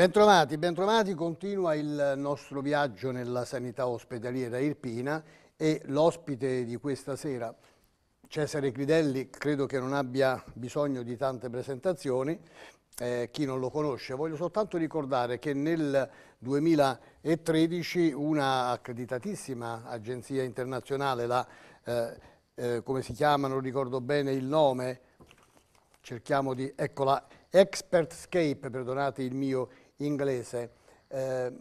Bentrovati, bentrovati, continua il nostro viaggio nella sanità ospedaliera irpina e l'ospite di questa sera, Cesare Cridelli, credo che non abbia bisogno di tante presentazioni, eh, chi non lo conosce. Voglio soltanto ricordare che nel 2013 una accreditatissima agenzia internazionale, la, eh, eh, come si chiama, non ricordo bene il nome, cerchiamo di, eccola, Expertscape, perdonate il mio inglese, eh,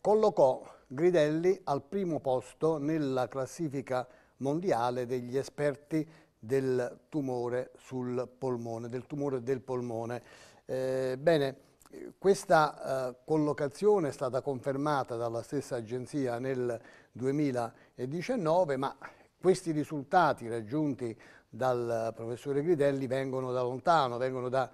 collocò Gridelli al primo posto nella classifica mondiale degli esperti del tumore sul polmone, del tumore del polmone. Eh, bene, questa eh, collocazione è stata confermata dalla stessa agenzia nel 2019, ma questi risultati raggiunti dal professore Gridelli vengono da lontano, vengono da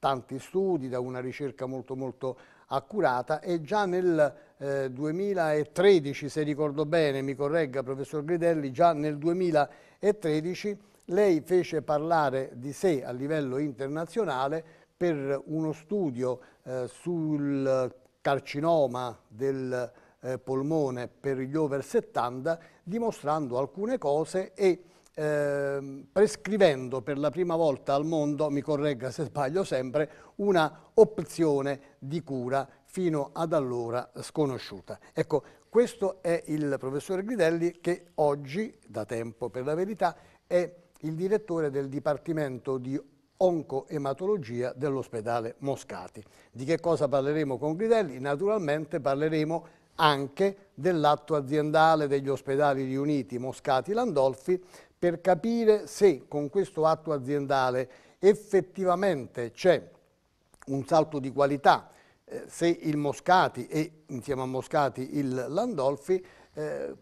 tanti studi, da una ricerca molto molto accurata e già nel eh, 2013, se ricordo bene, mi corregga professor Gridelli, già nel 2013 lei fece parlare di sé a livello internazionale per uno studio eh, sul carcinoma del eh, polmone per gli over 70 dimostrando alcune cose e Ehm, prescrivendo per la prima volta al mondo, mi corregga se sbaglio sempre, una opzione di cura fino ad allora sconosciuta. Ecco, questo è il professore Gridelli che oggi, da tempo per la verità, è il direttore del Dipartimento di oncoematologia dell'ospedale Moscati. Di che cosa parleremo con Gridelli? Naturalmente parleremo anche dell'atto aziendale degli ospedali riuniti Moscati-Landolfi per capire se con questo atto aziendale effettivamente c'è un salto di qualità, eh, se il Moscati e insieme a Moscati il Landolfi eh,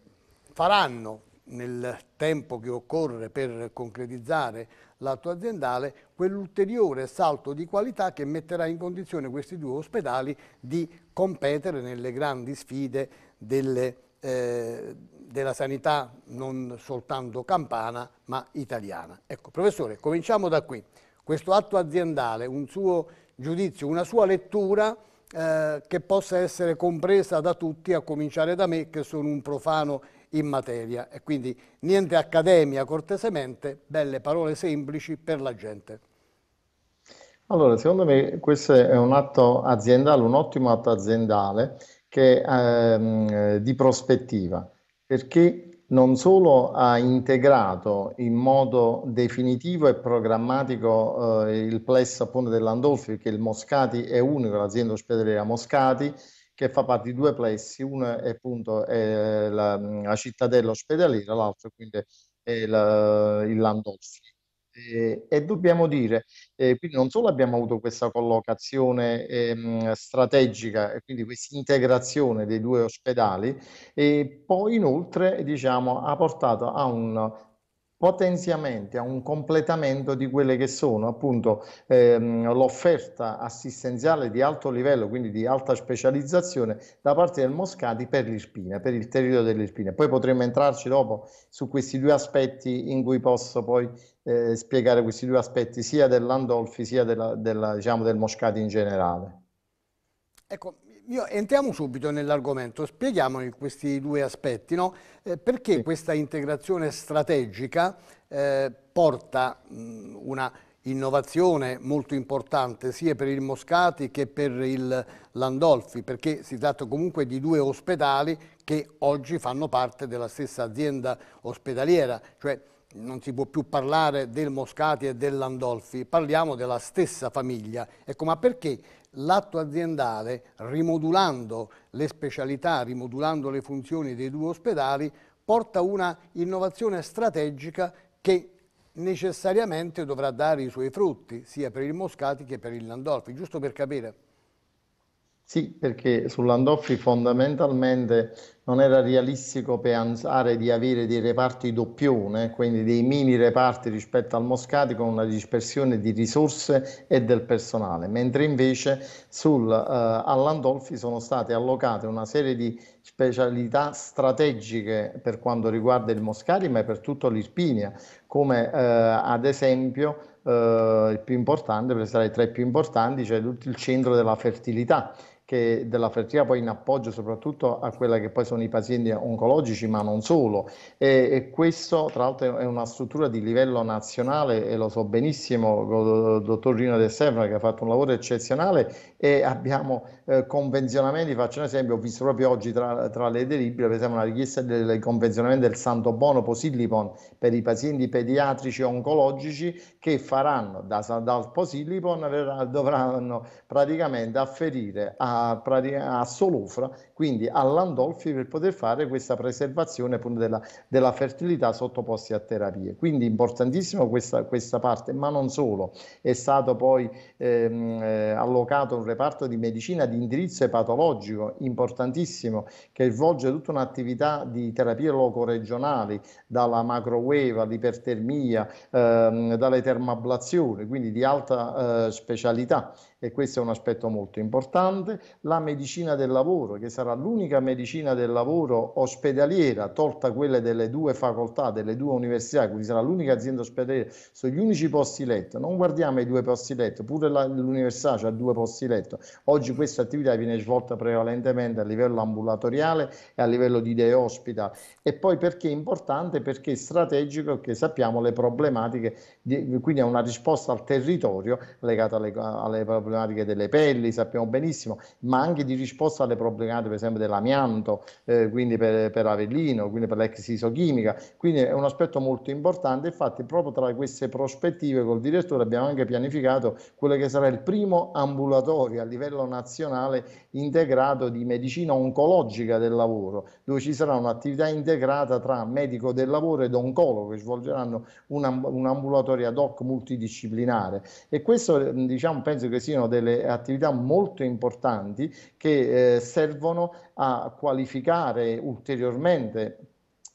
faranno nel tempo che occorre per concretizzare l'atto aziendale quell'ulteriore salto di qualità che metterà in condizione questi due ospedali di competere nelle grandi sfide delle eh, della sanità non soltanto campana ma italiana. Ecco, professore, cominciamo da qui. Questo atto aziendale, un suo giudizio, una sua lettura eh, che possa essere compresa da tutti, a cominciare da me che sono un profano in materia e quindi niente accademia cortesemente, belle parole semplici per la gente. Allora, secondo me questo è un atto aziendale, un ottimo atto aziendale che, ehm, eh, di prospettiva, perché non solo ha integrato in modo definitivo e programmatico eh, il plesso appunto dell'Andolfi, che il Moscati è unico, l'azienda ospedaliera Moscati, che fa parte di due plessi, uno è appunto è la, la cittadella ospedaliera, l'altro quindi è la, il Landolfi. E, eh, e dobbiamo dire, eh, quindi non solo abbiamo avuto questa collocazione ehm, strategica e quindi questa integrazione dei due ospedali, e poi inoltre diciamo, ha portato a un potenziamento, a un completamento di quelle che sono appunto ehm, l'offerta assistenziale di alto livello, quindi di alta specializzazione da parte del Moscati per l'Irpina, per il territorio dell'Irpina. Poi potremo entrarci dopo su questi due aspetti in cui posso poi eh, spiegare questi due aspetti sia dell'Andolfi sia della, della, diciamo, del Moscati in generale. Ecco, io, entriamo subito nell'argomento, spieghiamo questi due aspetti, no? eh, perché sì. questa integrazione strategica eh, porta mh, una innovazione molto importante sia per il Moscati che per il Landolfi, perché si tratta comunque di due ospedali che oggi fanno parte della stessa azienda ospedaliera, cioè non si può più parlare del Moscati e dell'Andolfi, parliamo della stessa famiglia. Ecco, ma perché l'atto aziendale, rimodulando le specialità, rimodulando le funzioni dei due ospedali, porta una innovazione strategica che necessariamente dovrà dare i suoi frutti, sia per il Moscati che per il Landolfi, giusto per capire. Sì, perché sull'Andoffi fondamentalmente non era realistico pensare di avere dei reparti doppione, quindi dei mini reparti rispetto al Moscati con una dispersione di risorse e del personale, mentre invece sul, eh, all'Andolfi sono state allocate una serie di specialità strategiche per quanto riguarda il Moscati, ma per tutto l'Irpinia, come eh, ad esempio eh, il più importante, per essere tra i più importanti, c'è cioè tutto il centro della fertilità che della fertilità poi in appoggio soprattutto a quella che poi sono i pazienti oncologici ma non solo e, e questo tra l'altro è una struttura di livello nazionale e lo so benissimo il dottor Rino De Stefano che ha fatto un lavoro eccezionale e abbiamo eh, convenzionamenti faccio un esempio ho visto proprio oggi tra, tra le delibere per esempio una richiesta del convenzionamento del Santo Bono Posillipon per i pazienti pediatrici oncologici che faranno da, dal Posillipon dovranno praticamente afferire a a, a solufra quindi all'andolfi per poter fare questa preservazione della, della fertilità sottoposti a terapie. Quindi importantissima questa, questa parte, ma non solo, è stato poi ehm, eh, allocato un reparto di medicina di indirizzo epatologico importantissimo che svolge tutta un'attività di terapie locoregionali, dalla macrowave all'ipertermia, ehm, dalle termablazioni, quindi di alta eh, specialità e questo è un aspetto molto importante. La medicina del lavoro che sarà sarà l'unica medicina del lavoro ospedaliera, tolta quelle delle due facoltà, delle due università, quindi sarà l'unica azienda ospedaliera, sono gli unici posti letto, non guardiamo i due posti letto, pure la, l'università ha due posti letto, oggi questa attività viene svolta prevalentemente a livello ambulatoriale e a livello di day hospital e poi perché è importante? Perché è strategico che sappiamo le problematiche, di, quindi è una risposta al territorio legata alle, alle problematiche delle pelli, sappiamo benissimo, ma anche di risposta alle problematiche esempio dell'amianto, eh, quindi per, per, Avellino, quindi per l'ex isochimica, quindi è un aspetto molto importante, infatti proprio tra queste prospettive col direttore abbiamo anche pianificato quello che sarà il primo ambulatorio a livello nazionale integrato di medicina oncologica del lavoro, dove ci sarà un'attività integrata tra medico del lavoro ed oncologo che svolgeranno un, un ambulatorio ad hoc multidisciplinare e questo diciamo penso che siano delle attività molto importanti che eh, servono a qualificare ulteriormente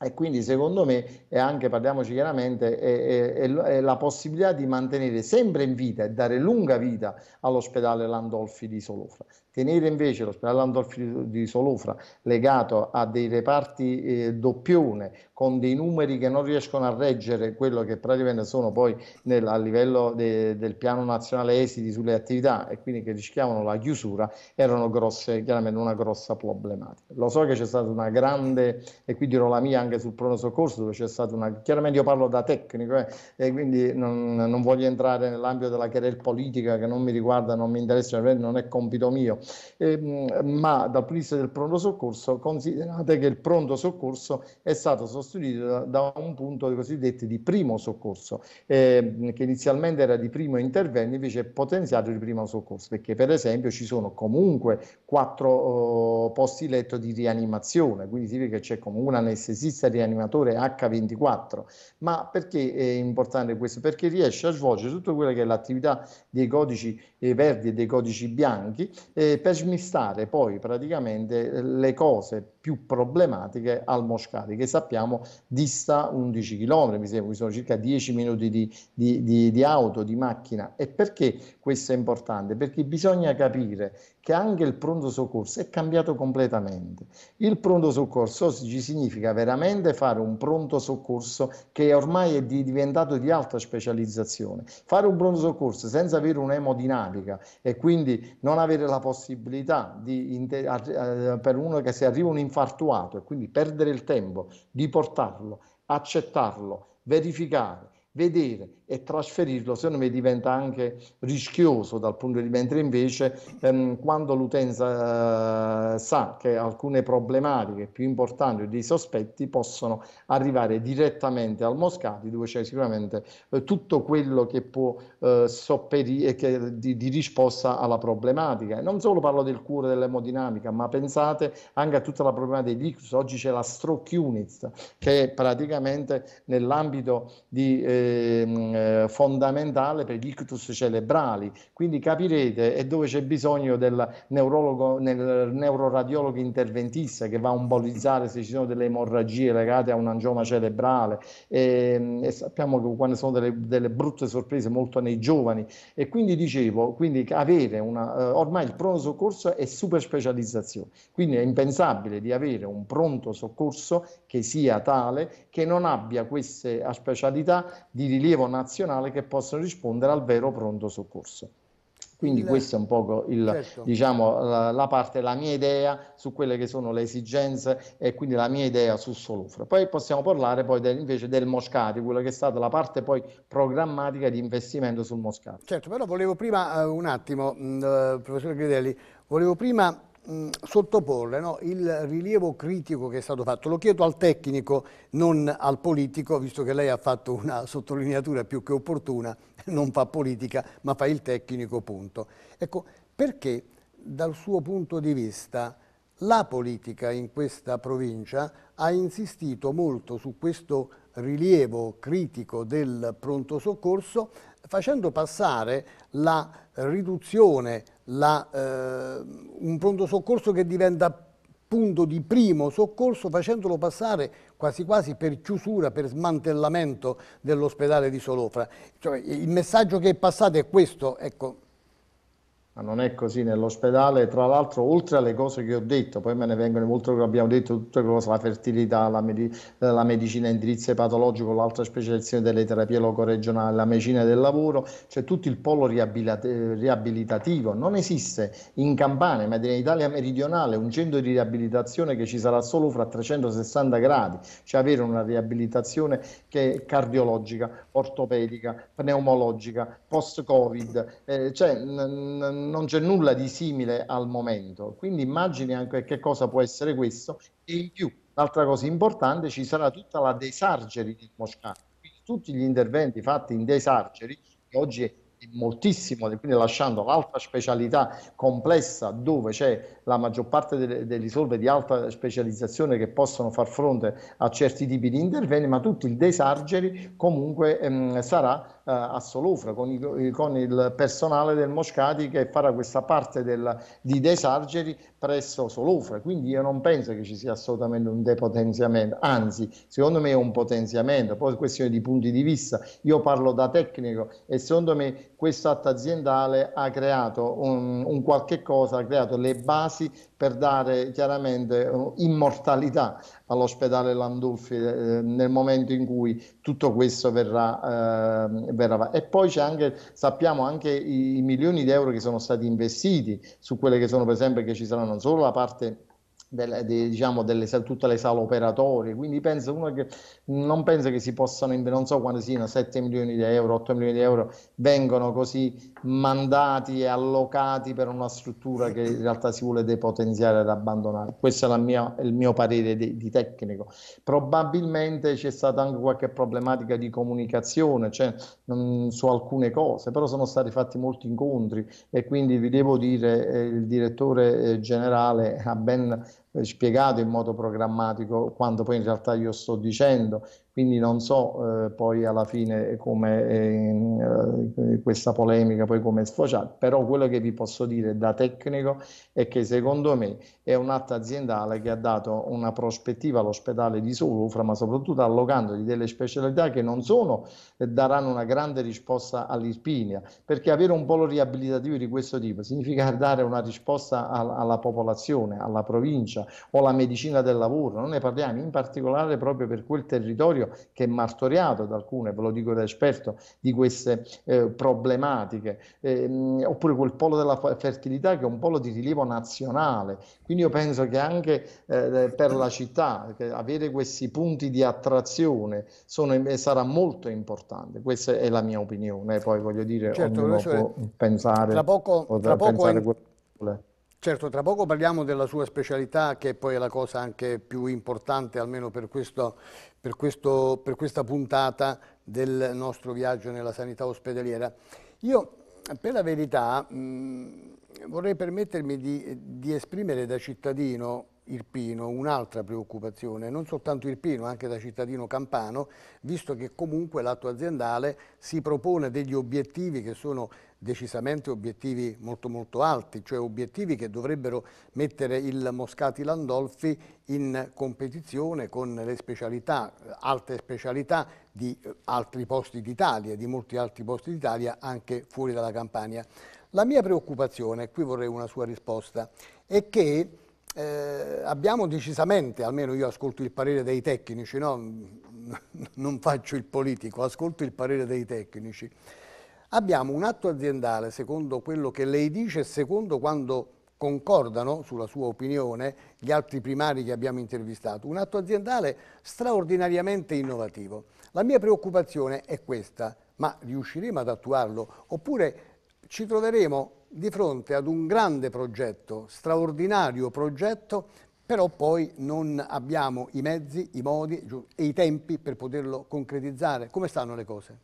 e quindi secondo me e anche parliamoci chiaramente è, è, è, la possibilità di mantenere sempre in vita e dare lunga vita all'ospedale Landolfi di Solofra tenere invece l'ospedale Landolfi di Solofra legato a dei reparti eh, doppione con dei numeri che non riescono a reggere quello che praticamente sono poi nel, a livello de, del piano nazionale esiti sulle attività e quindi che rischiavano la chiusura, erano grosse, chiaramente una grossa problematica. Lo so che c'è stata una grande, e qui dirò la mia anche sul pronto soccorso, dove c'è stata una, chiaramente io parlo da tecnico eh, e quindi non, non, voglio entrare nell'ambito della querela politica che non mi riguarda, non mi interessa, non è compito mio, eh, ma dal punto di vista del pronto soccorso considerate che il pronto soccorso è stato sostanzialmente sostituito da, da un punto cosiddetto di primo soccorso, eh, che inizialmente era di primo intervento, invece è potenziato di primo soccorso, perché per esempio ci sono comunque quattro eh, posti letto di rianimazione, quindi significa che c'è comunque un anestesista rianimatore H24. Ma perché è importante questo? Perché riesce a svolgere tutta quella che è l'attività dei codici eh, verdi e dei codici bianchi eh, per smistare poi praticamente le cose più problematiche al Moscari, che sappiamo abitiamo dista 11 km, mi sembra, sono circa 10 minuti di, di, di, di auto, di macchina. E perché questo è importante? Perché bisogna capire che anche il pronto soccorso è cambiato completamente. Il pronto soccorso oggi significa veramente fare un pronto soccorso che ormai è diventato di alta specializzazione. Fare un pronto soccorso senza avere un'emodinamica e quindi non avere la possibilità di, per uno che si arriva un infartuato e quindi perdere il tempo di portarlo, accettarlo, verificare, vedere, e trasferirlo secondo me diventa anche rischioso dal punto di vista mentre invece ehm, quando l'utenza eh, sa che alcune problematiche più importanti dei sospetti possono arrivare direttamente al Moscati dove c'è sicuramente eh, tutto quello che può eh, sopperire che, di, di, risposta alla problematica non solo parlo del cuore dell'emodinamica ma pensate anche a tutta la problematica degli ictus oggi c'è la stroke unit che praticamente nell'ambito di ehm, eh, fondamentale per gli ictus cerebrali. Quindi capirete è dove c'è bisogno del neurologo, nel neuroradiologo interventista che va a umbolizzare se ci sono delle emorragie legate a un angioma cerebrale. E, ehm, e sappiamo che quando sono delle, delle, brutte sorprese molto nei giovani. E quindi dicevo, quindi avere una, eh, ormai il pronto soccorso è super specializzazione. Quindi è impensabile di avere un pronto soccorso che sia tale che non abbia queste eh, specialità di rilievo nazionale nazionale che possono rispondere al vero pronto soccorso. Quindi il, questa è un po' il, certo. diciamo, la, la, parte, la mia idea su quelle che sono le esigenze e quindi la mia idea su Solufra. Poi possiamo parlare poi del, invece del Moscati, quella che è stata la parte poi programmatica di investimento sul Moscati. Certo, però volevo prima uh, un attimo, uh, professor Gridelli, volevo prima mh, mm, sottoporle no, il rilievo critico che è stato fatto. Lo chiedo al tecnico, non al politico, visto che lei ha fatto una sottolineatura più che opportuna, non fa politica, ma fa il tecnico, punto. Ecco, perché dal suo punto di vista la politica in questa provincia ha insistito molto su questo rilievo critico del pronto soccorso facendo passare la riduzione la, eh, un pronto soccorso che diventa punto di primo soccorso facendolo passare quasi quasi per chiusura, per smantellamento dell'ospedale di Solofra. Cioè, il messaggio che è passato è questo, ecco, ma non è così nell'ospedale. Tra l'altro, oltre alle cose che ho detto, poi me ne vengono molto abbiamo detto tutte le cose, la fertilità, la, med- la medicina indirizzo patologico, l'altra specializzazione delle terapie locoregionali, la medicina del lavoro, cioè tutto il polo riabilit- riabilitativo. Non esiste in Campania, ma in Italia meridionale, un centro di riabilitazione che ci sarà solo fra 360 gradi, cioè avere una riabilitazione che è cardiologica, ortopedica, pneumologica, post-Covid, eh, cioè, n- n- non c'è nulla di simile al momento, quindi immagini anche che cosa può essere questo e in più, l'altra cosa importante, ci sarà tutta la desargeri di Mosca, quindi tutti gli interventi fatti in desargeri, che oggi è moltissimo, quindi lasciando l'altra specialità complessa dove c'è la maggior parte delle, delle risorse di alta specializzazione che possono far fronte a certi tipi di interventi, ma tutto il desargeri comunque ehm, sarà eh, a Solufra con, i, con, il personale del Moscati che farà questa parte del, di desargeri presso Solufra. Quindi io non penso che ci sia assolutamente un depotenziamento, anzi secondo me è un potenziamento, poi è questione di punti di vista, io parlo da tecnico e secondo me questo atto aziendale ha creato un, un qualche cosa, ha creato le basi per dare chiaramente eh, immortalità all'ospedale Landulfi eh, nel momento in cui tutto questo verrà, eh, verrà. E poi c'è anche, sappiamo anche i, i milioni di euro che sono stati investiti su quelle che sono per esempio che ci saranno solo la parte delle, de, diciamo, delle, tutte le sale operatorie, quindi penso, uno che, non penso che si possano, non so quando siano 7 milioni di euro, 8 milioni di euro, vengono così mandati e allocati per una struttura che in realtà si vuole depotenziare ed abbandonare. Questo è mia, il mio parere di, di, tecnico. Probabilmente c'è stata anche qualche problematica di comunicazione cioè, mh, su alcune cose, però sono stati fatti molti incontri e quindi vi devo dire eh, il direttore eh, generale ha ben eh, spiegato in modo programmatico quanto poi in realtà io sto dicendo quindi non so eh, poi alla fine come eh, questa polemica poi come sfociata, però quello che vi posso dire da tecnico è che secondo me è un atto aziendale che ha dato una prospettiva all'ospedale di Solufra, ma soprattutto allocandogli delle specialità che non sono, eh, daranno una grande risposta all'Irpinia, perché avere un polo riabilitativo di questo tipo significa dare una risposta al, alla popolazione, alla provincia o alla medicina del lavoro, non ne parliamo in particolare proprio per quel territorio territorio che è martoriato da alcune, ve lo dico da esperto, di queste eh, problematiche, eh, oppure quel polo della fertilità che è un polo di rilievo nazionale. Quindi io penso che anche eh, per la città avere questi punti di attrazione sono, sarà molto importante. Questa è la mia opinione, poi voglio dire, certo, ognuno può pensare, tra poco, tra poco pensare in... Certo, tra poco parliamo della sua specialità che poi è la cosa anche più importante, almeno per, questo, per, questo, per questa puntata del nostro viaggio nella sanità ospedaliera. Io, per la verità, mh, mm, vorrei permettermi di, di esprimere da cittadino Irpino, un'altra preoccupazione, non soltanto Irpino, anche da cittadino campano, visto che comunque l'atto aziendale si propone degli obiettivi che sono decisamente obiettivi molto molto alti, cioè obiettivi che dovrebbero mettere il Moscati Landolfi in competizione con le specialità, alte specialità di altri posti d'Italia, di molti altri posti d'Italia anche fuori dalla Campania. La mia preoccupazione, e qui vorrei una sua risposta, è che eh, abbiamo decisamente, almeno io ascolto il parere dei tecnici, no? non faccio il politico, ascolto il parere dei tecnici, abbiamo un atto aziendale secondo quello che lei dice e secondo quando concordano sulla sua opinione gli altri primari che abbiamo intervistato, un atto aziendale straordinariamente innovativo. La mia preoccupazione è questa, ma riusciremo ad attuarlo oppure ci troveremo di fronte ad un grande progetto, straordinario progetto, però poi non abbiamo i mezzi, i modi e i tempi per poterlo concretizzare. Come stanno le cose?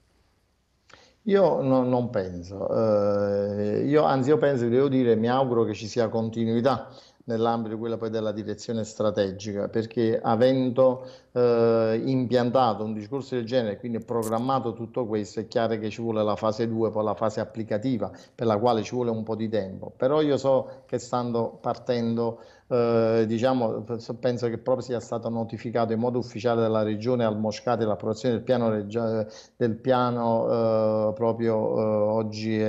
Io no, non penso, eh, io, anzi io penso, devo dire, mi auguro che ci sia continuità nell'ambito quella poi della direzione strategica, perché avendo eh, impiantato un discorso del genere, quindi programmato tutto questo, è chiaro che ci vuole la fase 2, poi la fase applicativa, per la quale ci vuole un po' di tempo. Però io so che stando partendo, eh, diciamo, penso che proprio sia stato notificato in modo ufficiale dalla Regione al Moscati l'approvazione del piano, del piano eh, proprio eh, oggi,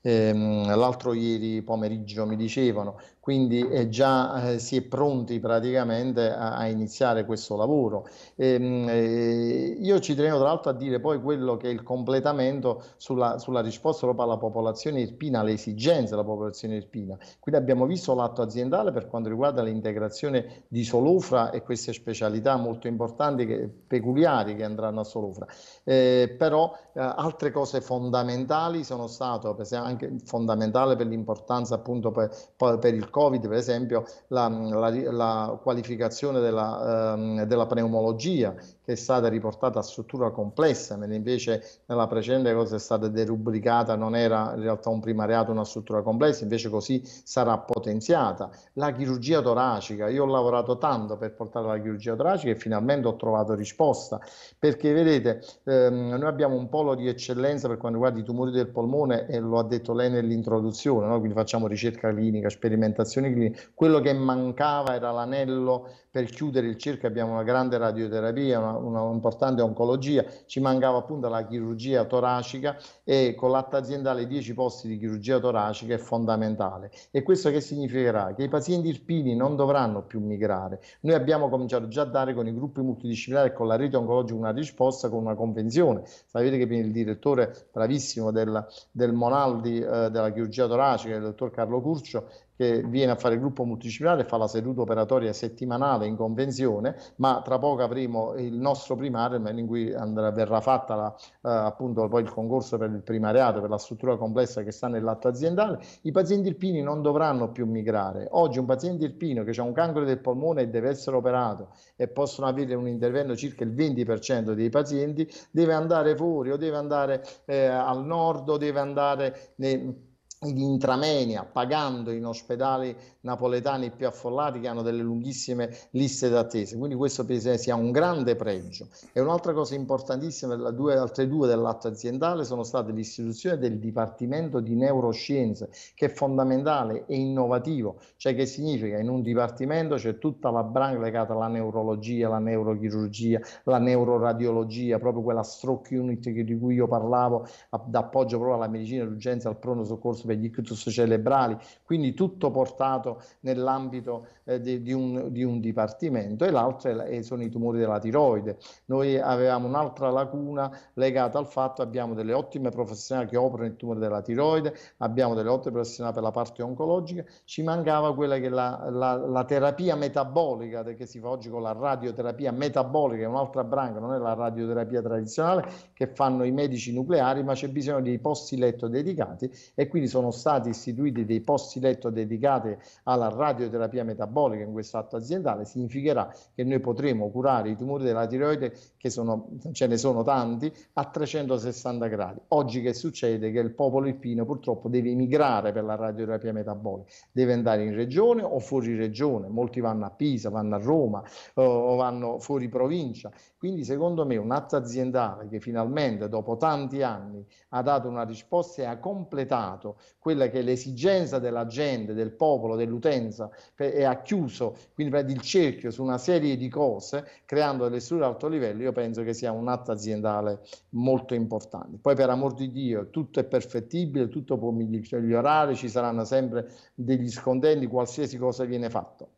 ehm, l'altro ieri pomeriggio mi dicevano, quindi è già eh, si è pronti praticamente a, a iniziare questo lavoro. E, ehm, eh, io ci tenevo tra l'altro a dire poi quello che è il completamento sulla, sulla risposta proprio alla popolazione irpina, alle esigenze della popolazione irpina. Quindi abbiamo visto l'atto aziendale per quanto riguarda l'integrazione di Solufra e queste specialità molto importanti, che, peculiari che andranno a Solufra. Eh, però eh, altre cose fondamentali sono state, per esempio, anche fondamentale per l'importanza appunto per, per il Covid, per esempio, la, la, la qualificazione della, ehm, della, pneumologia che è stata riportata a struttura complessa, mentre invece nella precedente cosa è stata derubricata, non era in realtà un primariato, una struttura complessa, invece così sarà potenziata. La chirurgia toracica, io ho lavorato tanto per portare la chirurgia toracica e finalmente ho trovato risposta, perché vedete, ehm, noi abbiamo un polo di eccellenza per quanto riguarda i tumori del polmone e lo ha detto lei nell'introduzione, no? quindi facciamo ricerca clinica, sperimentazione sperimentazioni cliniche. Quello che mancava era l'anello per chiudere il cerchio. abbiamo una grande radioterapia, una, una importante oncologia, ci mancava appunto la chirurgia toracica e con l'atto aziendale 10 posti di chirurgia toracica è fondamentale. E questo che significherà? Che i pazienti irpini non dovranno più migrare. Noi abbiamo cominciato già a dare con i gruppi multidisciplinari e con la rete oncologica una risposta con una convenzione. Sapete che viene il direttore bravissimo del, del Monaldi eh, della chirurgia toracica, il dottor Carlo Curcio, che viene a fare il gruppo multidisciplinare, fa la seduta operatoria settimanale in convenzione, ma tra poco avremo il nostro primario in cui andrà, verrà fatta la, eh, appunto poi il concorso per il primariato, per la struttura complessa che sta nell'atto aziendale. I pazienti irpini non dovranno più migrare. Oggi un paziente irpino che ha un cancro del polmone e deve essere operato e possono avere un intervento circa il 20% dei pazienti, deve andare fuori o deve andare eh, al nord o deve andare nei ed intramenia, pagando in ospedali napoletani più affollati che hanno delle lunghissime liste d'attesa. Quindi questo penso sia un grande pregio. E un'altra cosa importantissima, le due, altre due dell'atto aziendale sono state l'istituzione del Dipartimento di Neuroscienze, che è fondamentale e innovativo, cioè che significa in un dipartimento c'è tutta la branca legata alla neurologia, alla neurochirurgia, la neuroradiologia, proprio quella stroke unit di cui io parlavo, d'appoggio proprio alla medicina d'urgenza, al pronto soccorso gli ictus cerebrali, quindi tutto portato nell'ambito eh, di, di, un, di, un, dipartimento e l'altro sono i tumori della tiroide. Noi avevamo un'altra lacuna legata al fatto che abbiamo delle ottime professionali che operano il tumore della tiroide, abbiamo delle ottime professionali per la parte oncologica, ci mancava quella che è la, la, la terapia metabolica che si fa oggi con la radioterapia metabolica, è un'altra branca, non è la radioterapia tradizionale che fanno i medici nucleari, ma c'è bisogno di posti letto dedicati e quindi sono sono stati istituiti dei posti letto dedicati alla radioterapia metabolica in questo atto aziendale, significherà che noi potremo curare i tumori della tiroide, che sono, ce ne sono tanti, a 360 gradi. Oggi che succede? Che il popolo ippino purtroppo deve emigrare per la radioterapia metabolica, deve andare in regione o fuori regione, molti vanno a Pisa, vanno a Roma eh, o vanno fuori provincia. Quindi secondo me un atto aziendale che finalmente dopo tanti anni ha dato una risposta e ha completato quella che è l'esigenza della gente, del popolo, dell'utenza e ha chiuso quindi il cerchio su una serie di cose creando delle strutture ad alto livello, io penso che sia un atto aziendale molto importante. Poi per amor di Dio tutto è perfettibile, tutto può migliorare, ci saranno sempre degli scontenti, qualsiasi cosa viene fatto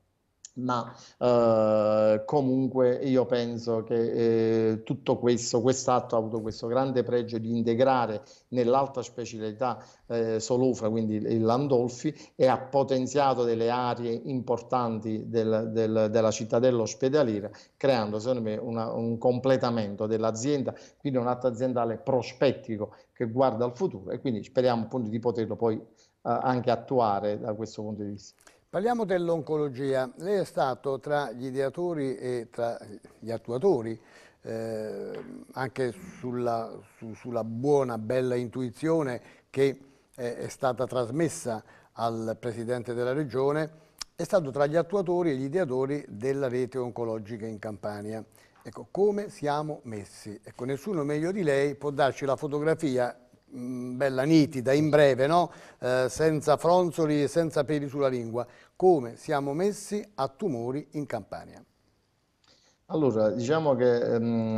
ma eh, comunque io penso che eh, tutto questo, quest'atto ha avuto questo grande pregio di integrare nell'alta specialità eh, Solofra, quindi il Landolfi, e ha potenziato delle aree importanti del, del, della cittadella ospedaliera, creando secondo me una, un completamento dell'azienda, quindi un atto aziendale prospettico che guarda al futuro e quindi speriamo appunto di poterlo poi eh, anche attuare da questo punto di vista. Parliamo dell'oncologia. Lei è stato tra gli ideatori e tra gli attuatori eh, anche sulla, su, sulla, buona, bella intuizione che eh, è stata trasmessa al Presidente della Regione, è stato tra gli attuatori e gli ideatori della rete oncologica in Campania. Ecco, come siamo messi? Ecco, nessuno meglio di lei può darci la fotografia Mm, bella nitida, in breve, no? eh, senza fronzoli e senza peli sulla lingua, come siamo messi a tumori in Campania? Allora, diciamo che ehm,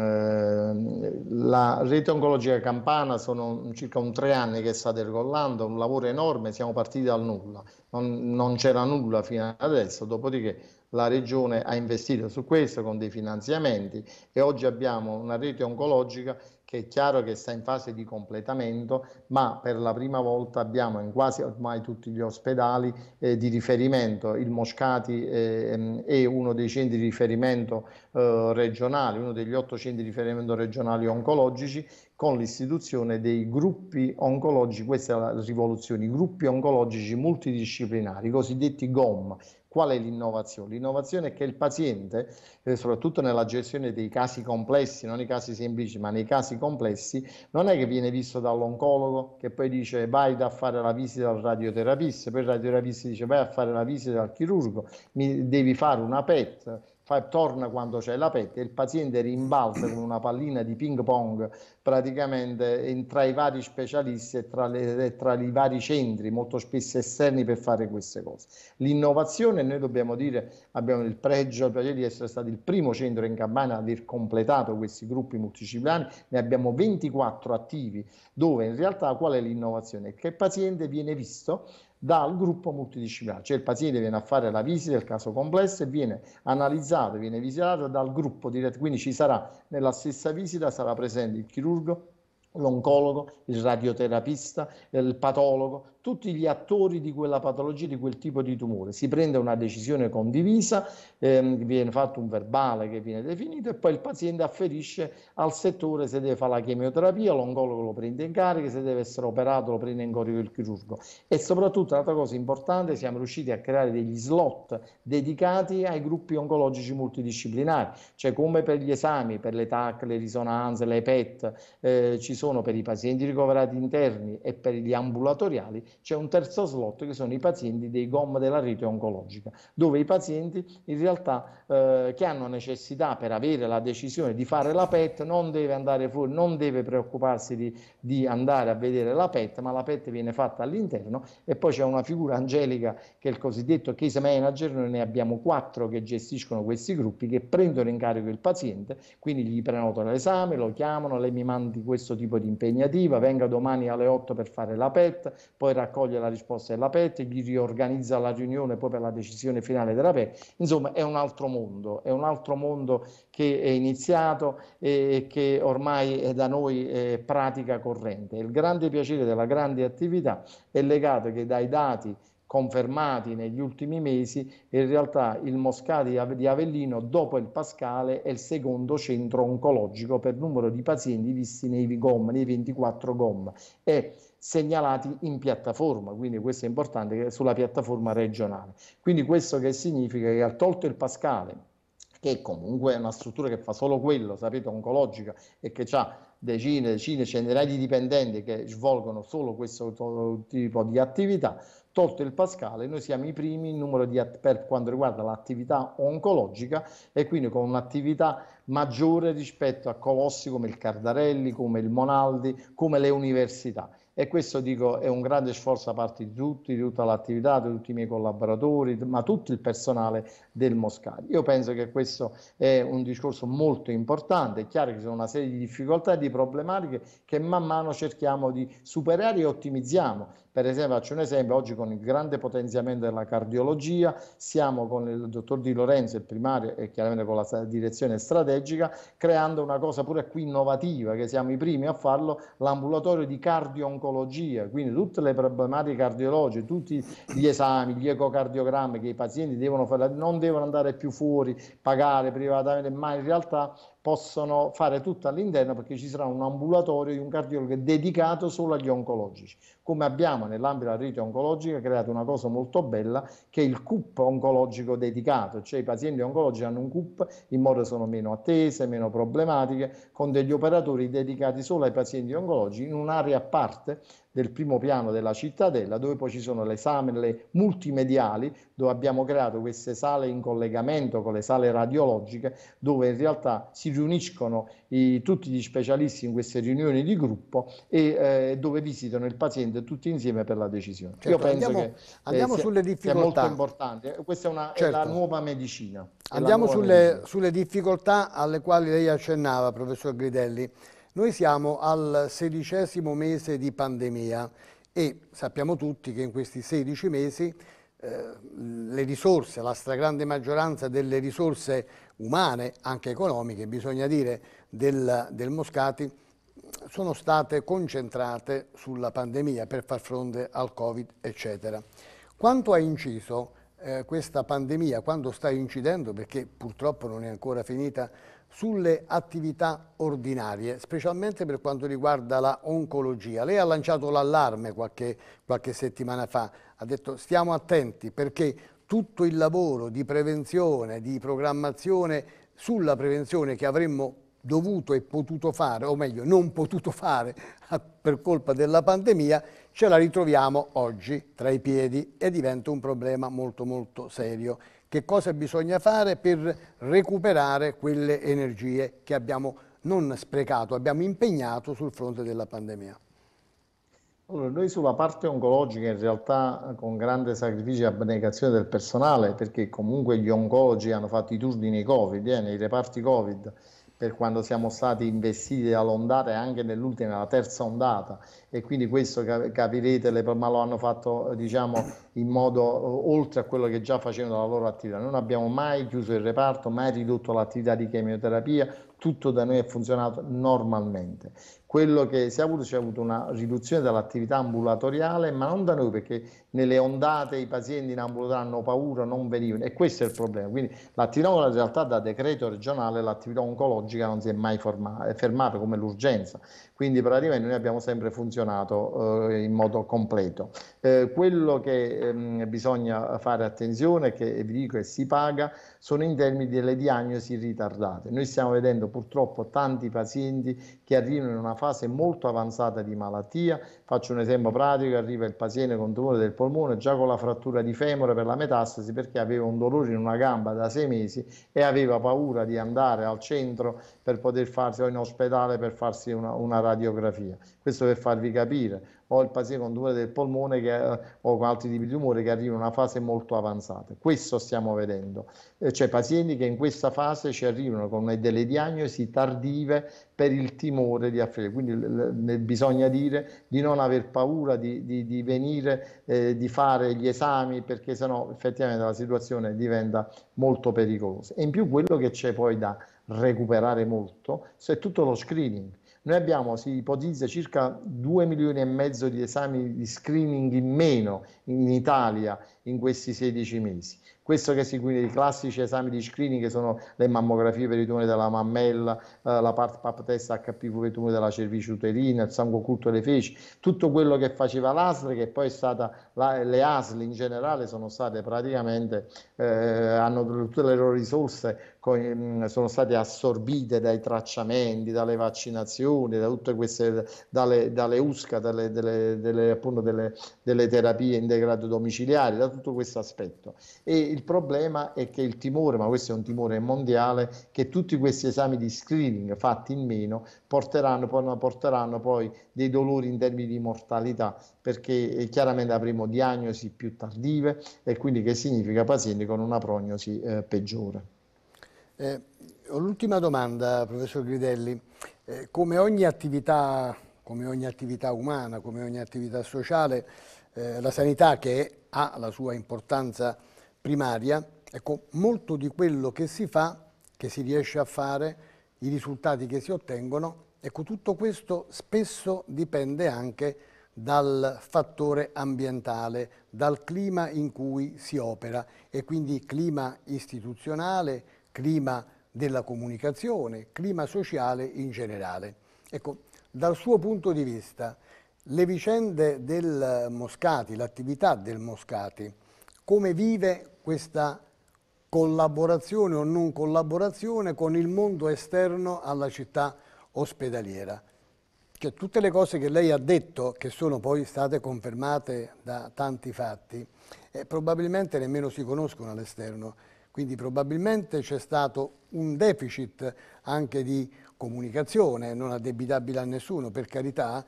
eh, la rete oncologica campana sono circa un tre anni che sta decollando, un lavoro enorme, siamo partiti dal nulla, non, non c'era nulla fino ad adesso, dopodiché la Regione ha investito su questo con dei finanziamenti e oggi abbiamo una rete oncologica che è chiaro che sta in fase di completamento, ma per la prima volta abbiamo in quasi ormai tutti gli ospedali eh, di riferimento. Il Moscati eh, ehm, è uno dei centri di riferimento eh, regionali, uno degli otto centri di riferimento regionali oncologici, con l'istituzione dei gruppi oncologici, questa è la rivoluzione, i gruppi oncologici multidisciplinari, i cosiddetti GOM, Qual è l'innovazione? L'innovazione è che il paziente, eh, soprattutto nella gestione dei casi complessi, non i casi semplici, ma nei casi complessi, non è che viene visto dall'oncologo che poi dice vai a fare la visita al radioterapista, poi il radioterapista dice vai a fare la visita al chirurgo, mi, devi fare una PET, Fa, torna quando c'è la PET e il paziente rimbalza con una pallina di ping pong praticamente tra i vari specialisti e tra, le, tra, i vari centri, molto spesso esterni, per fare queste cose. L'innovazione, noi dobbiamo dire, abbiamo il pregio, il piacere di essere stato il primo centro in Campania ad aver completato questi gruppi multidisciplinari, ne abbiamo 24 attivi, dove in realtà qual è l'innovazione? Che il paziente viene visto dal gruppo multidisciplinare, cioè il paziente viene a fare la visita, del caso complesso, e viene analizzato, viene visitato dal gruppo diretto, quindi ci sarà nella stessa visita, sarà presente il chirurgo, chirurgo, l'oncologo, il radioterapista, il patologo, tutti gli attori di quella patologia, di quel tipo di tumore. Si prende una decisione condivisa, ehm, viene fatto un verbale che viene definito e poi il paziente afferisce al settore se deve fare la chemioterapia, l'oncologo lo prende in carica, se deve essere operato lo prende in carico il chirurgo. E soprattutto, un'altra cosa importante, siamo riusciti a creare degli slot dedicati ai gruppi oncologici multidisciplinari, cioè come per gli esami, per le TAC, le risonanze, le PET, eh, ci sono per i pazienti ricoverati interni e per gli ambulatoriali, c'è un terzo slot che sono i pazienti dei GOM della rete oncologica, dove i pazienti in realtà eh, che hanno necessità per avere la decisione di fare la PET non deve andare fuori, non deve preoccuparsi di, di andare a vedere la PET, ma la PET viene fatta all'interno e poi c'è una figura angelica che è il cosiddetto case manager, noi ne abbiamo quattro che gestiscono questi gruppi che prendono in carico il paziente, quindi gli prenotano l'esame, lo chiamano, lei mi mandi questo tipo di impegnativa, venga domani alle 8 per fare la PET, poi raccoglie la risposta della PET, gli riorganizza la riunione poi per la decisione finale della PET. Insomma, è un altro mondo, è un altro mondo che è iniziato e che ormai è da noi è pratica corrente. Il grande piacere della grande attività è legato che dai dati confermati negli ultimi mesi, in realtà il Moscati di Avellino, dopo il Pascale, è il secondo centro oncologico per numero di pazienti visti nei, GOM, nei 24 GOM. E segnalati in piattaforma, quindi questo è importante, sulla piattaforma regionale. Quindi questo che significa che al tolto il Pascale, che comunque è una struttura che fa solo quello, sapete, oncologica, e che ha decine, decine, centinaia di dipendenti che svolgono solo questo tipo di attività, tolto il Pascale, noi siamo i primi in numero di, per quanto riguarda l'attività oncologica e quindi con un'attività maggiore rispetto a colossi come il Cardarelli, come il Monaldi, come le università. E questo dico è un grande sforzo da parte di tutti, di tutta l'attività, di tutti i miei collaboratori, ma tutto il personale del Moscari. Io penso che questo è un discorso molto importante. È chiaro che ci sono una serie di difficoltà e di problematiche che man mano cerchiamo di superare e ottimizziamo. Per esempio, faccio un esempio, oggi con il grande potenziamento della cardiologia, siamo con il dottor Di Lorenzo, il primario, e chiaramente con la direzione strategica strategica, creando una cosa pure qui innovativa, che siamo i primi a farlo, l'ambulatorio di cardio-oncologia, quindi tutte le problematiche cardiologiche, tutti gli esami, gli ecocardiogrammi che i pazienti devono fare, non devono andare più fuori, pagare privatamente, ma in realtà possono fare tutto all'interno perché ci sarà un ambulatorio di un cardiologo dedicato solo agli oncologici. Come abbiamo nell'ambito della rete oncologica creato una cosa molto bella che è il CUP oncologico dedicato, cioè i pazienti oncologici hanno un CUP in modo che sono meno attese, meno problematiche, con degli operatori dedicati solo ai pazienti oncologici in un'area a parte del primo piano della cittadella, dove poi ci sono le sale multimediali, dove abbiamo creato queste sale in collegamento con le sale radiologiche, dove in realtà si riuniscono i, tutti gli specialisti in queste riunioni di gruppo e eh, dove visitano il paziente tutti insieme per la decisione. Certo, Io penso andiamo, che, eh, andiamo eh, sulle difficoltà. È molto importante. Questa è, una, certo. è la certo. nuova medicina. Andiamo sulle, sulle difficoltà alle quali lei accennava, professor Gridelli. Noi siamo al sedicesimo mese di pandemia e sappiamo tutti che in questi 16 mesi eh, le risorse, la stragrande maggioranza delle risorse umane, anche economiche, bisogna dire, del, del Moscati, sono state concentrate sulla pandemia per far fronte al Covid, eccetera. Quanto ha inciso eh, questa pandemia, quando sta incidendo, perché purtroppo non è ancora finita sulle attività ordinarie, specialmente per quanto riguarda la oncologia. Lei ha lanciato l'allarme qualche, qualche, settimana fa, ha detto stiamo attenti perché tutto il lavoro di prevenzione, di programmazione sulla prevenzione che avremmo dovuto e potuto fare, o meglio non potuto fare per colpa della pandemia, ce la ritroviamo oggi tra i piedi e diventa un problema molto molto serio che cosa bisogna fare per recuperare quelle energie che abbiamo non sprecato, abbiamo impegnato sul fronte della pandemia. Allora, noi sulla parte oncologica in realtà con grande sacrificio e abnegazione del personale, perché comunque gli oncologi hanno fatto i turni nei Covid, eh, nei reparti Covid, per quando siamo stati investiti dall'ondata e anche nell'ultima, nella terza ondata e quindi questo capirete, ma lo hanno fatto diciamo in modo eh, oltre a quello che già facevano la loro attività. Non abbiamo mai chiuso il reparto, mai ridotto l'attività di chemioterapia, tutto da noi è funzionato normalmente quello che si è avuto, è avuto una riduzione dell'attività ambulatoriale, ma non da noi perché nelle ondate i pazienti in ambulatorio hanno paura, non venivano e questo è il problema. Quindi l'attività in realtà da decreto regionale l'attività oncologica non si è mai formata, è fermata come l'urgenza, quindi praticamente noi abbiamo sempre funzionato eh, in modo completo. Eh, quello che ehm, bisogna fare attenzione, che vi dico e si paga, sono in termini delle diagnosi ritardate. Noi stiamo vedendo purtroppo tanti pazienti che arrivano in una fase fase molto avanzata di malattia. Faccio un esempio pratico, arriva il paziente con tumore del polmone già con la frattura di femore per la metastasi perché aveva un dolore in una gamba da sei mesi e aveva paura di andare al centro per poter farsi o in ospedale per farsi una, una radiografia. Questo per farvi capire o il paziente con tumore del polmone che, o con altri tipi di tumore che arriva in una fase molto avanzata. Questo stiamo vedendo, eh, cioè pazienti che in questa fase ci arrivano con delle diagnosi tardive per il timore di affrire, quindi bisogna dire di non aver paura di, di, di venire, eh, di fare gli esami perché sennò effettivamente la situazione diventa molto pericolosa. E in più quello che c'è poi da recuperare molto, è tutto lo screening, noi abbiamo, si ipotizza, circa 2 milioni e mezzo di esami di screening in meno in Italia in questi 16 mesi questo che si quindi i classici esami di screening che sono le mammografie per i tumori della mammella, eh, la part pap test HPV per i tumori della cervice uterina, il sangue occulto delle feci, tutto quello che faceva l'ASL che poi è stata la, le ASL in generale sono state praticamente eh, hanno tutte le loro risorse con, mm, sono state assorbite dai tracciamenti, dalle vaccinazioni, da tutte queste, dalle, dalle USCA, dalle, delle, delle, appunto delle, delle terapie integrate domiciliari, da tutto questo aspetto. E il problema è che il timore, ma questo è un timore mondiale, che tutti questi esami di screening fatti in meno porteranno, porteranno poi dei dolori in termini di mortalità, perché eh, chiaramente avremo diagnosi più tardive e quindi che significa pazienti con una prognosi eh, peggiore. Eh, L'ultima domanda, professor Gridelli. Eh, come, ogni attività, come, ogni attività, umana, come ogni attività sociale, eh, la sanità che ha la sua importanza primaria, ecco, molto di quello che si fa, che si riesce a fare, i risultati che si ottengono, ecco, tutto questo spesso dipende anche dal fattore ambientale, dal clima in cui si opera e quindi clima istituzionale, clima della comunicazione, clima sociale in generale. Ecco, dal suo punto di vista, le vicende del Moscati, l'attività del Moscati, come vive, questa collaborazione o non collaborazione con il mondo esterno alla città ospedaliera. Che tutte le cose che lei ha detto, che sono poi state confermate da tanti fatti, eh, probabilmente nemmeno si conoscono all'esterno. Quindi probabilmente c'è stato un deficit anche di comunicazione, non addebitabile a nessuno, per carità.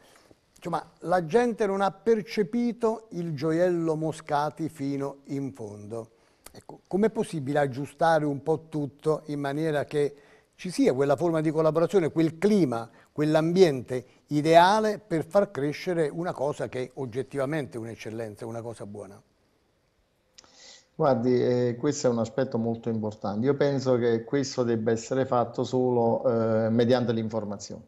Insomma, la gente non ha percepito il gioiello Moscati fino in fondo. Ecco, com'è possibile aggiustare un po' tutto in maniera che ci sia quella forma di collaborazione, quel clima, quell'ambiente ideale per far crescere una cosa che è oggettivamente un'eccellenza, una cosa buona? Guardi, eh, questo è un aspetto molto importante. Io penso che questo debba essere fatto solo eh, mediante l'informazione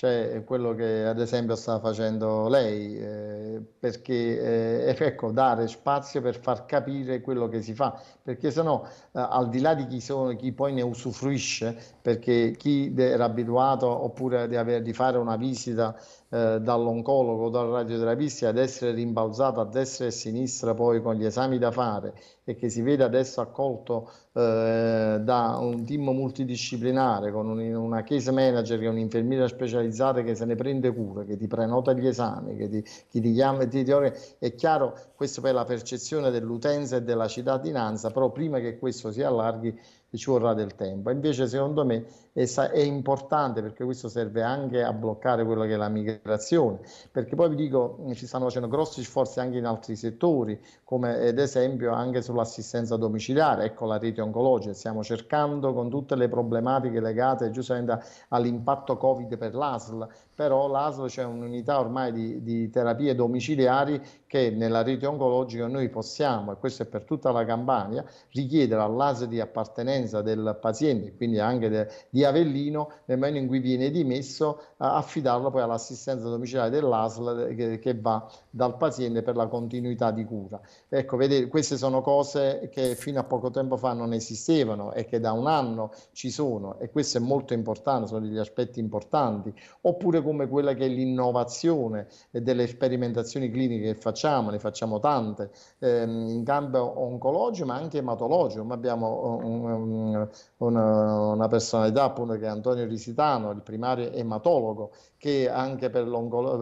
cioè quello che ad esempio sta facendo lei, eh, perché eh, ecco, dare spazio per far capire quello che si fa, perché sennò eh, al di là di chi, sono, chi poi ne usufruisce, perché chi era abituato oppure di, aver, di fare una visita eh, dall'oncologo, dal radioterapista, ad essere rimbalzato a destra e a sinistra poi con gli esami da fare e che si vede adesso accolto eh, da un team multidisciplinare con un, una case manager che è un'infermiera specializzata che se ne prende cura, che ti prenota gli esami, che ti, che ti chiama e ti, ti È chiaro, questa poi è la percezione dell'utenza e della cittadinanza, però prima che questo si allarghi ci vorrà del tempo. Invece secondo me è, è importante perché questo serve anche a bloccare quella che è la migrazione, perché poi vi dico ci stanno facendo grossi sforzi anche in altri settori, come ad esempio anche sull'assistenza domiciliare, ecco la rete oncologica, stiamo cercando con tutte le problematiche legate giustamente all'impatto Covid per l'ASL, però l'ASL c'è un'unità ormai di, di terapie domiciliari che nella rete oncologica noi possiamo, e questo è per tutta la Campania, richiedere all'ASL di appartenenza del paziente, quindi anche de, di Avellino, nel momento in cui viene dimesso, affidarlo poi all'assistenza domiciliare dell'ASL che, che, va dal paziente per la continuità di cura. Ecco, vedete, queste sono cose che fino a poco tempo fa non esistevano e che da un anno ci sono e questo è molto importante, sono degli aspetti importanti, oppure come quella che è l'innovazione delle sperimentazioni cliniche che facciamo, ne facciamo tante, ehm, in campo oncologico ma anche ematologico, ma abbiamo eh, un, un, una, una personalità appunto che Antonio Risitano, il primario ematologo, che anche per,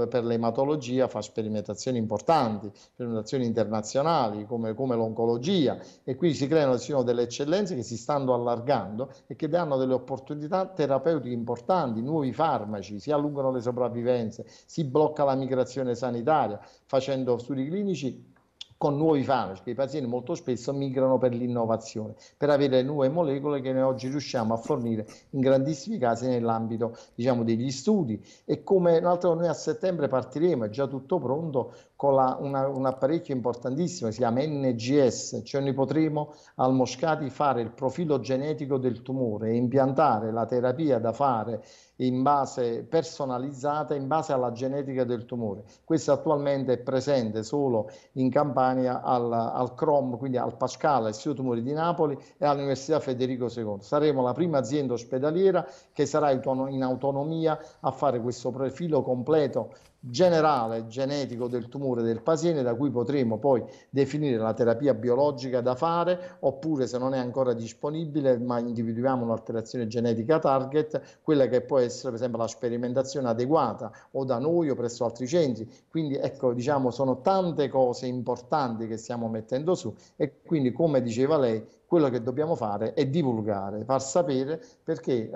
per l'ematologia fa sperimentazioni importanti, sperimentazioni internazionali come, come l'oncologia e qui si creano sono delle eccellenze che si stanno allargando e che danno delle opportunità terapeutiche importanti, nuovi farmaci, si allungano le sopravvivenze, si blocca la migrazione sanitaria facendo studi clinici con nuovi farmaci, perché i pazienti molto spesso migrano per l'innovazione, per avere nuove molecole che noi oggi riusciamo a fornire in grandissimi casi nell'ambito diciamo, degli studi e come l'altro noi a settembre partiremo, è già tutto pronto, con la, una, un apparecchio importantissimo, si chiama NGS, cioè noi potremo al Moscati fare il profilo genetico del tumore e impiantare la terapia da fare in base personalizzata in base alla genetica del tumore. Questo attualmente è presente solo in Campania al, al CROM, quindi al Pascale, Istituto Tumori di Napoli e all'Università Federico II. Saremo la prima azienda ospedaliera che sarà in autonomia a fare questo profilo completo generale genetico del tumore del paziente da cui potremo poi definire la terapia biologica da fare oppure se non è ancora disponibile ma individuiamo un'alterazione genetica target quella che può essere per esempio la sperimentazione adeguata o da noi o presso altri centri quindi ecco diciamo sono tante cose importanti che stiamo mettendo su e quindi come diceva lei quello che dobbiamo fare è divulgare, far sapere perché eh,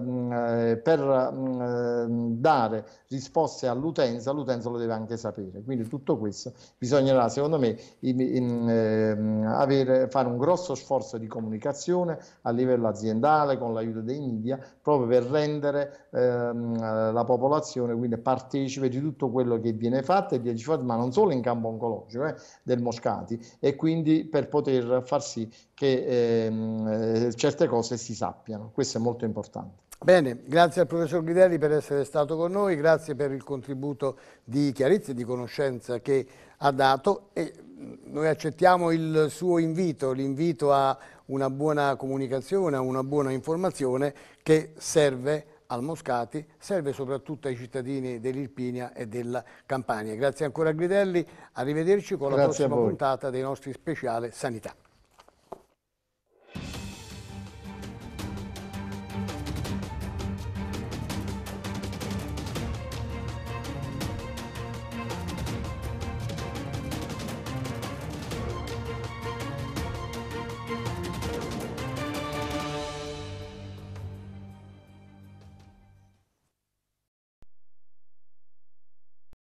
mm, eh per mm, eh, dare risposte all'utenza, l'utenza lo deve anche sapere. Quindi tutto questo bisognerà, secondo me, in, in, eh, avere, fare un grosso sforzo di comunicazione a livello aziendale con l'aiuto dei media proprio per rendere ehm, eh, la popolazione quindi partecipe di tutto quello che viene fatto e viene fatto, ma non solo in campo oncologico eh, del Moscati e quindi per poter far sì che e ehm, eh, certe cose si sappiano. Questo è molto importante. Bene, grazie al professor Ghidelli per essere stato con noi, grazie per il contributo di chiarezza e di conoscenza che ha dato e noi accettiamo il suo invito, l'invito a una buona comunicazione, a una buona informazione che serve al Moscati, serve soprattutto ai cittadini dell'Irpinia e della Campania. Grazie ancora a Gridelli, arrivederci con la grazie prossima puntata dei nostri speciali Sanità.